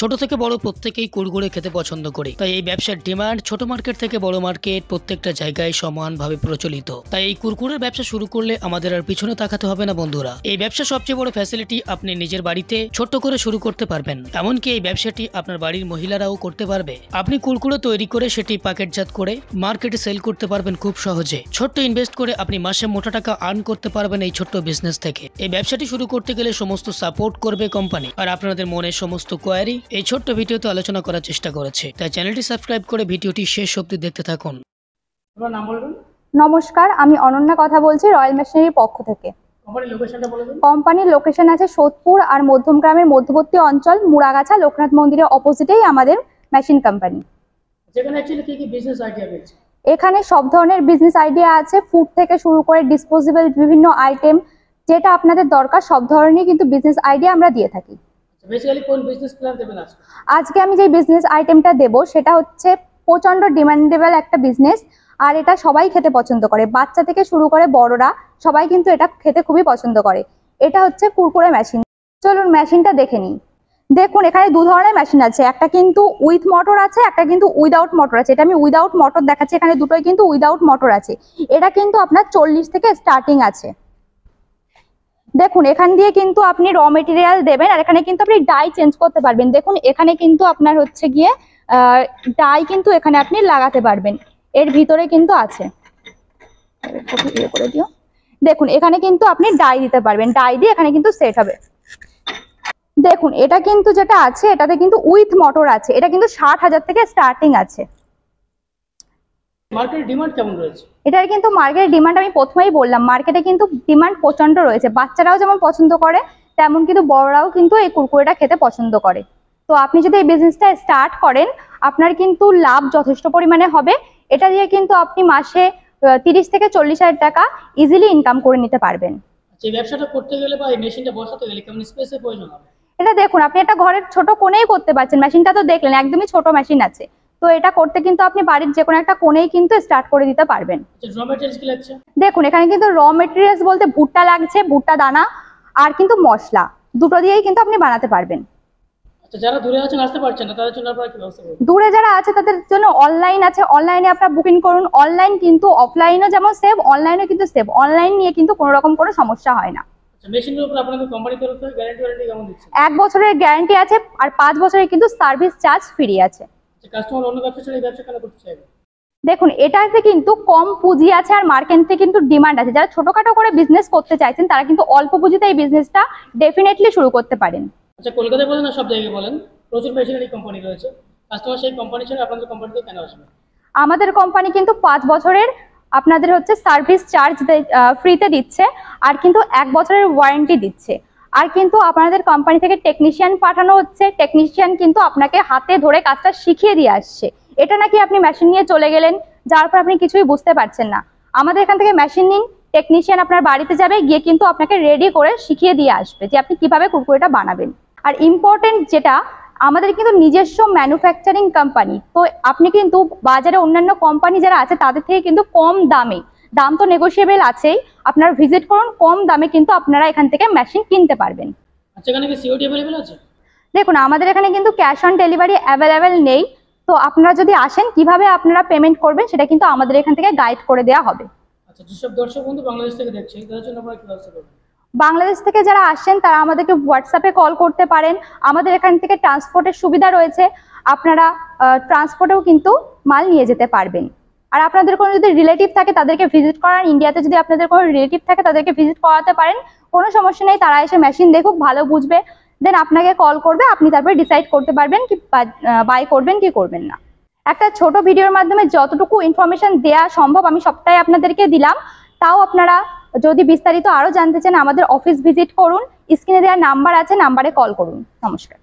ছোট থেকে বড় প্রত্যেকেই কুড়কুড়ে খেতে পছন্দ করে তাই এই ব্যবসার ডিমান্ড ছোট মার্কেট থেকে বড় মার্কেট প্রত্যেকটা জায়গায় সমানভাবে প্রচলিত তাই এই কুরকুরের ব্যবসা শুরু করলে আমাদের আর পিছনে তাকাতে হবে না বন্ধুরা এই ব্যবসা সবচেয়ে বড় ফ্যাসিলিটি আপনি নিজের বাড়িতে ছোট্ট করে শুরু করতে পারবেন এমনকি এই ব্যবসাটি আপনার বাড়ির মহিলারাও করতে পারবে আপনি কুরকুরে তৈরি করে সেটি প্যাকেটজাত করে মার্কেটে সেল করতে পারবেন খুব সহজে ছোট্ট ইনভেস্ট করে আপনি মাসে মোটা টাকা আর্ন করতে পারবেন এই ছোট্ট বিজনেস থেকে এই ব্যবসাটি শুরু করতে গেলে সমস্ত সাপোর্ট করবে কোম্পানি আর আপনাদের মনে সমস্ত কোয়ারি এই ছোট্ট ভিডিওতে আলোচনা করার চেষ্টা করেছে তাই চ্যানেলটি সাবস্ক্রাইব করে ভিডিওটি শেষ অবধি দেখতে থাকুন নমস্কার আমি অনন্যা কথা বলছি রয়্যাল মেশিনারির পক্ষ থেকে কোম্পানির লোকেশন আছে সোদপুর আর মধ্যম গ্রামের মধ্যবর্তী অঞ্চল মুড়াগাছা লোকনাথ মন্দিরের অপোজিটেই আমাদের মেশিন কোম্পানি এখানে সব ধরনের বিজনেস আইডিয়া আছে ফুড থেকে শুরু করে ডিসপোজেবল বিভিন্ন আইটেম যেটা আপনাদের দরকার সব ধরনেরই কিন্তু বিজনেস আইডিয়া আমরা দিয়ে থাকি আজকে আজকে আমি যে বিজনেস আইটেমটা দেব সেটা হচ্ছে প্রচন্ড ডিমান্ডেবল একটা বিজনেস আর এটা সবাই খেতে পছন্দ করে বাচ্চা থেকে শুরু করে বড়রা সবাই কিন্তু এটা খেতে খুবই পছন্দ করে এটা হচ্ছে কুরকুরে মেশিন চলুন মেশিনটা দেখে নিই দেখুন এখানে দু ধরনের মেশিন আছে একটা কিন্তু উইথ মোটর আছে একটা কিন্তু উইদাউট মোটর আছে এটা আমি উইদাউট মোটর দেখাচ্ছি এখানে দুটোই কিন্তু উইদাউট মোটর আছে এটা কিন্তু আপনার চল্লিশ থেকে স্টার্টিং আছে দেখুন এখান দিয়ে কিন্তু আপনি র মেটেরিয়াল দেবেন আর এখানে কিন্তু আপনি ডাই চেঞ্জ করতে পারবেন দেখুন এখানে কিন্তু আপনার হচ্ছে গিয়ে ডাই কিন্তু এখানে আপনি লাগাতে পারবেন এর ভিতরে কিন্তু আছে ইয়ে করে দিও দেখুন এখানে কিন্তু আপনি ডাই দিতে পারবেন ডাই দিয়ে এখানে কিন্তু সেট হবে দেখুন এটা কিন্তু যেটা আছে এটাতে কিন্তু উইথ মোটর আছে এটা কিন্তু ষাট হাজার থেকে স্টার্টিং আছে মার্কেটে এটার কিন্তু মার্কেট ডিমান্ড আমি প্রথমেই বললাম মার্কেটে কিন্তু ডিমান্ড প্রচন্ড রয়েছে বাচ্চারাও যেমন পছন্দ করে তেমন কিন্তু বড়রাও কিন্তু এই কুরকুরেটা খেতে পছন্দ করে তো আপনি যদি এই বিজনেসটা স্টার্ট করেন আপনার কিন্তু লাভ যথেষ্ট পরিমাণে হবে এটা দিয়ে কিন্তু আপনি মাসে তিরিশ থেকে চল্লিশ হাজার টাকা ইজিলি ইনকাম করে নিতে পারবেন আচ্ছা, এটা দেখুন আপনি একটা ঘরের ছোট কোণেই করতে পারছেন মেশিনটা তো দেখলেন একদমই ছোট মেশিন আছে তো এটা করতে কিন্তু আপনি বাড়ির যে কোনো একটা কোণেই কিন্তু স্টার্ট করে দিতে পারবেন আচ্ছা, দেখুন এখানে কিন্তু র মেটেরিয়ালস বলতে ভুট্টা লাগছে ভুট্টা দানা আর কিন্তু মশলা দুটো দিয়েই কিন্তু আপনি বানাতে পারবেন আচ্ছা, দূরে যারা আছে তাদের জন্য অনলাইন আছে অনলাইনে বুকিং করুন অনলাইন কিন্তু যেমন সেভ কিন্তু সেভ অনলাইন নিয়ে কিন্তু কোনো সমস্যা হয় না আচ্ছা, এক বছরের গ্যারান্টি আছে আর পাঁচ বছরের কিন্তু সার্ভিস চার্জ ফ্রি আছে দেখুন এটাতে কিন্তু কম পুঁজি আছে আর মার্কেটে কিন্তু ডিমান্ড আছে যারা ছোটখাটো করে বিজনেস করতে চাইছেন তারা কিন্তু অল্প পুঁজিতে এই বিজনেসটা ডেফিনেটলি শুরু করতে পারেন আচ্ছা কলকাতা বলেন না সব জায়গায় বলেন প্রচুর মেশিনারি কোম্পানি রয়েছে কাস্টমার সেই কোম্পানি ছেড়ে আপনাদের কোম্পানিতে কেন আসবে আমাদের কোম্পানি কিন্তু 5 বছরের আপনাদের হচ্ছে সার্ভিস চার্জ ফ্রিতে দিচ্ছে আর কিন্তু এক বছরের ওয়ারেন্টি দিচ্ছে আর কিন্তু আপনাদের কোম্পানি থেকে টেকনিশিয়ান পাঠানো হচ্ছে টেকনিশিয়ান কিন্তু আপনাকে হাতে ধরে কাজটা শিখিয়ে দিয়ে আসছে এটা নাকি আপনি মেশিন নিয়ে চলে গেলেন যার পর আপনি কিছুই বুঝতে পারছেন না আমাদের এখান থেকে মেশিন নিন টেকনিশিয়ান আপনার বাড়িতে যাবে গিয়ে কিন্তু আপনাকে রেডি করে শিখিয়ে দিয়ে আসবে যে আপনি কিভাবে কুরকুরেটা বানাবেন আর ইম্পর্টেন্ট যেটা আমাদের কিন্তু নিজস্ব ম্যানুফ্যাকচারিং কোম্পানি তো আপনি কিন্তু বাজারে অন্যান্য কোম্পানি যারা আছে তাদের থেকে কিন্তু কম দামে দাম তো নেগোসিয়েবল আছেই আপনারা ভিজিট করুন কম দামে কিন্তু আপনারা এখান থেকে মেশিন কিনতে পারবেন আচ্ছা, দেখুন আমাদের এখানে কিন্তু ক্যাশ অন ডেলিভারি অ্যাভেলেবেল নেই তো আপনারা যদি আসেন কিভাবে আপনারা পেমেন্ট করবেন সেটা কিন্তু আমাদের এখান থেকে গাইড করে দেওয়া হবে আচ্ছা, বাংলাদেশ থেকে বাংলাদেশ থেকে যারা আসেন তারা আমাদেরকে হোয়াটসঅ্যাপে কল করতে পারেন আমাদের এখান থেকে ট্রান্সপোর্টের সুবিধা রয়েছে আপনারা ট্রান্সপোর্টেও কিন্তু মাল নিয়ে যেতে পারবেন আর আপনাদের কোনো যদি রিলেটিভ থাকে তাদেরকে ভিজিট করান ইন্ডিয়াতে যদি আপনাদের কোনো রিলেটিভ থাকে তাদেরকে ভিজিট করাতে পারেন কোনো সমস্যা নেই তারা এসে মেশিন দেখুক ভালো বুঝবে দেন আপনাকে কল করবে আপনি তারপরে ডিসাইড করতে পারবেন কি বাই করবেন কি করবেন না একটা ছোট ভিডিওর মাধ্যমে যতটুকু ইনফরমেশন দেয়া সম্ভব আমি সবটাই আপনাদেরকে দিলাম তাও আপনারা যদি বিস্তারিত আরও জানতে চান আমাদের অফিস ভিজিট করুন স্ক্রিনে দেওয়া নাম্বার আছে নাম্বারে কল করুন নমস্কার